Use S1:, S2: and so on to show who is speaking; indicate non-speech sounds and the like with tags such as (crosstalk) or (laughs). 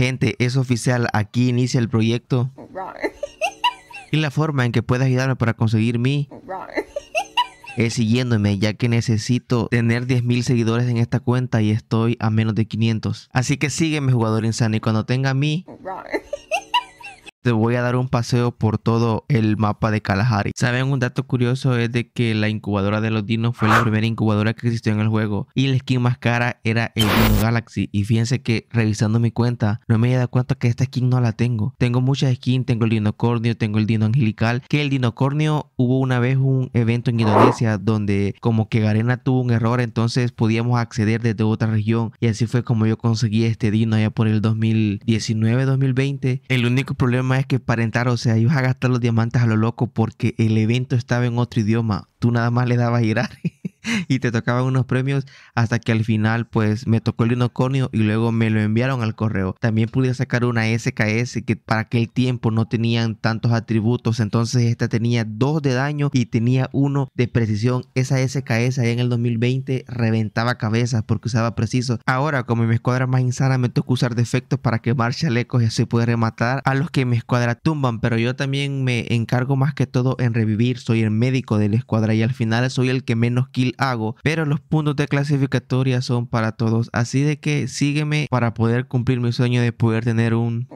S1: Gente, es oficial, aquí inicia el proyecto. Y la forma en que puedes ayudarme para conseguir mi es siguiéndome, ya que necesito tener 10.000 seguidores en esta cuenta y estoy a menos de 500. Así que sígueme, jugador insano, y cuando tenga mi te voy a dar un paseo por todo el mapa de Kalahari. Saben, un dato curioso es de que la incubadora de los dinos fue la ah. primera incubadora que existió en el juego y la skin más cara era el Dino Galaxy. Y fíjense que revisando mi cuenta, no me he dado cuenta que esta skin no la tengo. Tengo muchas skins, tengo el dinocornio, tengo el dino angelical, que el dinocornio hubo una vez un evento en Indonesia donde como que Garena tuvo un error, entonces podíamos acceder desde otra región y así fue como yo conseguí este dino allá por el 2019-2020. El único problema es que parentar, o sea, ibas a gastar los diamantes a lo loco porque el evento estaba en otro idioma. Tú nada más le dabas a girar. (laughs) (laughs) y te tocaban unos premios hasta que al final pues me tocó el unicornio y luego me lo enviaron al correo. También pude sacar una SKS que para aquel tiempo no tenían tantos atributos, entonces esta tenía Dos de daño y tenía uno de precisión. Esa SKS allá en el 2020 reventaba cabezas porque usaba preciso. Ahora como mi escuadra más insana me tocó usar defectos para que marcha lejos y así puede rematar a los que mi escuadra tumban, pero yo también me encargo más que todo en revivir, soy el médico de la escuadra y al final soy el que menos kill hago, pero los puntos de clasificatoria son para todos. Así de que sígueme para poder cumplir mi sueño de poder tener un...